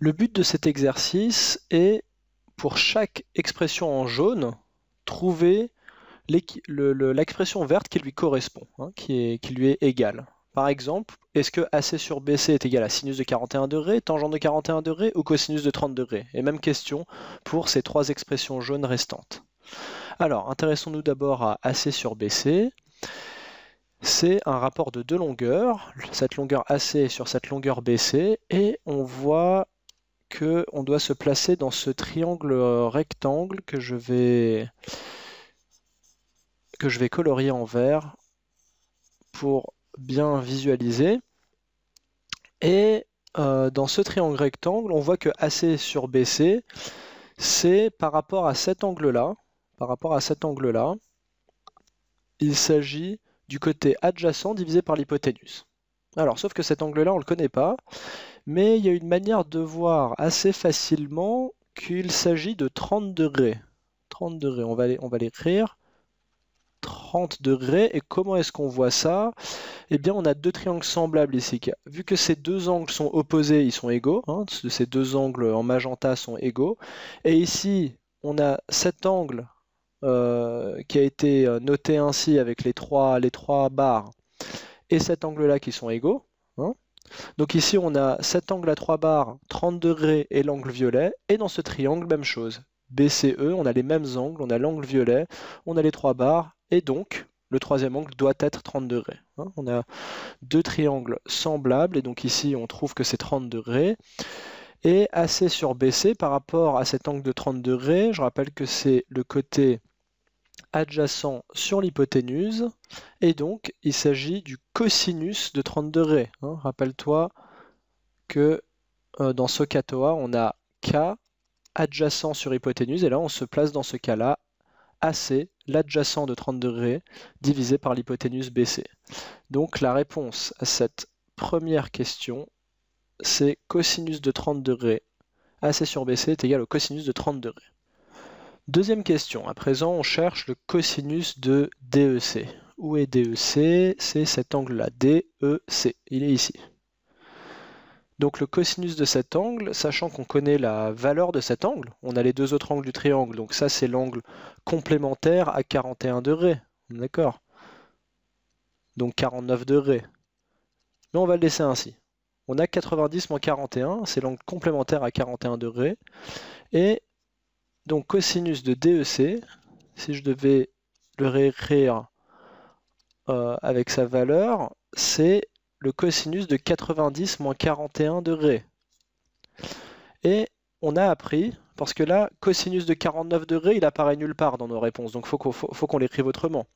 Le but de cet exercice est, pour chaque expression en jaune, trouver l'expression verte qui lui correspond, hein, qui, qui lui est égale. Par exemple, est-ce que AC sur BC est égal à sinus de 41 degrés, tangent de 41 degrés ou cosinus de 30 degrés Et même question pour ces trois expressions jaunes restantes. Alors, intéressons-nous d'abord à AC sur BC. C'est un rapport de deux longueurs, cette longueur AC sur cette longueur BC, et on voit que on doit se placer dans ce triangle euh, rectangle que je vais que je vais colorier en vert pour bien visualiser. Et euh, dans ce triangle rectangle, on voit que AC sur BC, c'est par rapport à cet angle-là, par rapport à cet angle-là, il s'agit du côté adjacent divisé par l'hypoténuse. Alors, sauf que cet angle-là, on ne le connaît pas mais il y a une manière de voir assez facilement qu'il s'agit de 30 degrés. 30 degrés, on va, l'écrire. 30 degrés, et comment est-ce qu'on voit ça Eh bien, on a deux triangles semblables ici. Vu que ces deux angles sont opposés, ils sont égaux. Hein, ces deux angles en magenta sont égaux. Et ici, on a cet angle euh, qui a été euh, noté ainsi avec les trois, les trois barres et cet angle-là qui sont égaux. Hein. Donc ici, on a cet angle à 3 barres, 30 degrés et l'angle violet. Et dans ce triangle, même chose. BCE, on a les mêmes angles, on a l'angle violet, on a les 3 barres. Et donc, le troisième angle doit être 30 degrés. Hein. on a deux triangles semblables. Et donc ici, on trouve que c'est 30 degrés. Et AC sur BC par rapport à cet angle de 30 degrés, je rappelle que c'est le côté adjacent sur l'hypoténuse, et donc il s'agit du cosinus de 30 degrés. Hein. Rappelle-toi que euh, dans ce on a K adjacent sur hypoténuse, et là on se place dans ce cas-là, AC, l'adjacent de 30 degrés, divisé par l'hypoténuse BC. Donc la réponse à cette première question, c'est cosinus de 30 degrés, AC sur BC est égal au cosinus de 30 degrés. Deuxième question. À présent, on cherche le cosinus de DEC. Où est DEC C'est cet angle-là, DEC. Il est ici. Donc le cosinus de cet angle, sachant qu'on connaît la valeur de cet angle, on a les deux autres angles du triangle, donc ça c'est l'angle complémentaire à 41 degrés, d'accord Donc 49 degrés. Mais on va le laisser ainsi. On a 90 moins 41, c'est l'angle complémentaire à 41 degrés, et donc cosinus de DEC, si je devais le réécrire euh, avec sa valeur, c'est le cosinus de 90 moins 41 degrés. Et on a appris, parce que là, cosinus de 49 degrés, il apparaît nulle part dans nos réponses, donc il faut qu'on l'écrive autrement.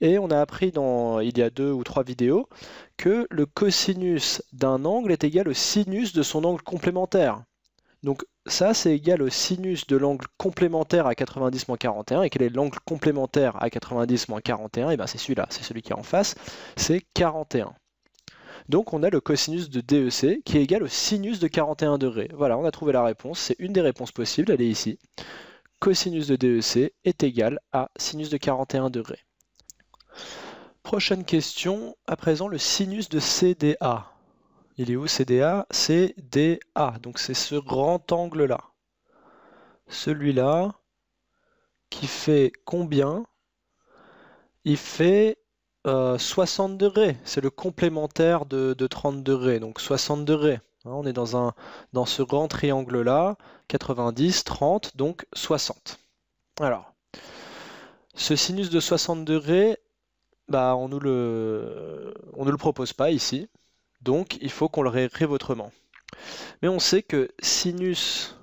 Et on a appris dans, il y a deux ou trois vidéos que le cosinus d'un angle est égal au sinus de son angle complémentaire. Donc ça, c'est égal au sinus de l'angle complémentaire à 90 41. Et quel est l'angle complémentaire à 90 41 Et eh bien c'est celui-là, c'est celui qui est en face, c'est 41. Donc on a le cosinus de DEC qui est égal au sinus de 41 degrés. Voilà, on a trouvé la réponse, c'est une des réponses possibles, elle est ici. Cosinus de DEC est égal à sinus de 41 degrés. Prochaine question, à présent le sinus de CDA. Il est où CDA CDA, donc c'est ce grand angle-là. Celui-là, qui fait combien Il fait 60 euh, degrés, c'est le complémentaire de, de 30 degrés, donc 60 degrés. Hein, on est dans, dans ce grand triangle-là, 90, 30, donc 60. Alors, ce sinus de 60 degrés, bah, on ne nous, le propose pas ici, donc il faut qu'on le réécrive autrement. Mais on sait que sinus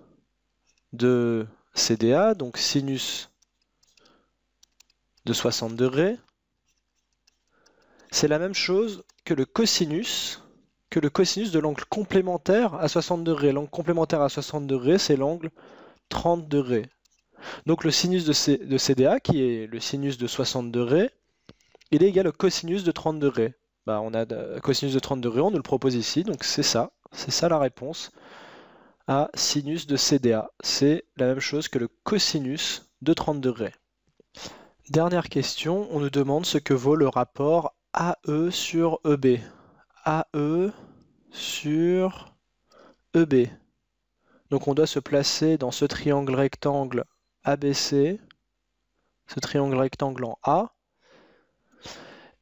de CDA, donc sinus de 60 degrés, c'est la même chose que le cosinus, que le cosinus de l'angle complémentaire à 60 degrés. L'angle complémentaire à 60 degrés, c'est l'angle 30 degrés. Donc le sinus de, CDA, qui est le sinus de 60 degrés, il est égal au cosinus de 30 degrés. Bah, on a cosinus euh, de 30 degrés, on nous le propose ici, donc c'est ça, c'est ça la réponse à sinus de CDA. C'est la même chose que le cosinus de 30 degrés. Dernière question, on nous demande ce que vaut le rapport AE sur EB. AE sur EB. Donc on doit se placer dans ce triangle rectangle ABC, ce triangle rectangle en A,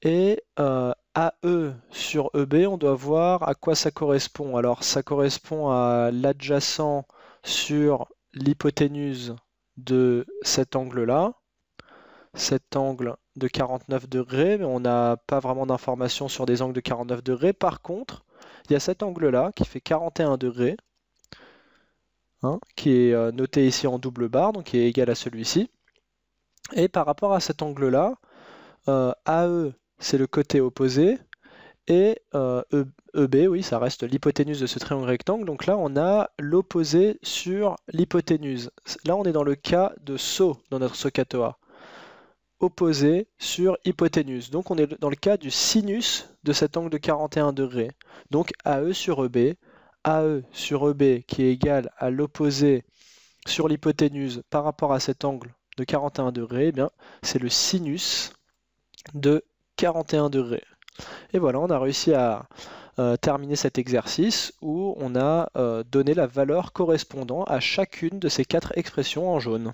et euh, AE sur EB, on doit voir à quoi ça correspond. Alors ça correspond à l'adjacent sur l'hypoténuse de cet angle-là, cet angle de 49 degrés, mais on n'a pas vraiment d'informations sur des angles de 49 degrés. Par contre, il y a cet angle-là qui fait 41 degrés, hein, qui est euh, noté ici en double barre, donc qui est égal à celui-ci. Et par rapport à cet angle-là, euh, AE c'est le côté opposé. Et EB, euh, e, e oui, ça reste l'hypoténuse de ce triangle rectangle. Donc là, on a l'opposé sur l'hypoténuse. Là, on est dans le cas de SO, dans notre SOCATOA, Opposé sur hypoténuse. Donc on est dans le cas du sinus de cet angle de 41 degrés. Donc AE sur EB, AE sur EB qui est égal à l'opposé sur l'hypoténuse par rapport à cet angle de 41 degrés, eh bien c'est le sinus de 41 degrés. Et voilà, on a réussi à euh, terminer cet exercice où on a euh, donné la valeur correspondant à chacune de ces quatre expressions en jaune.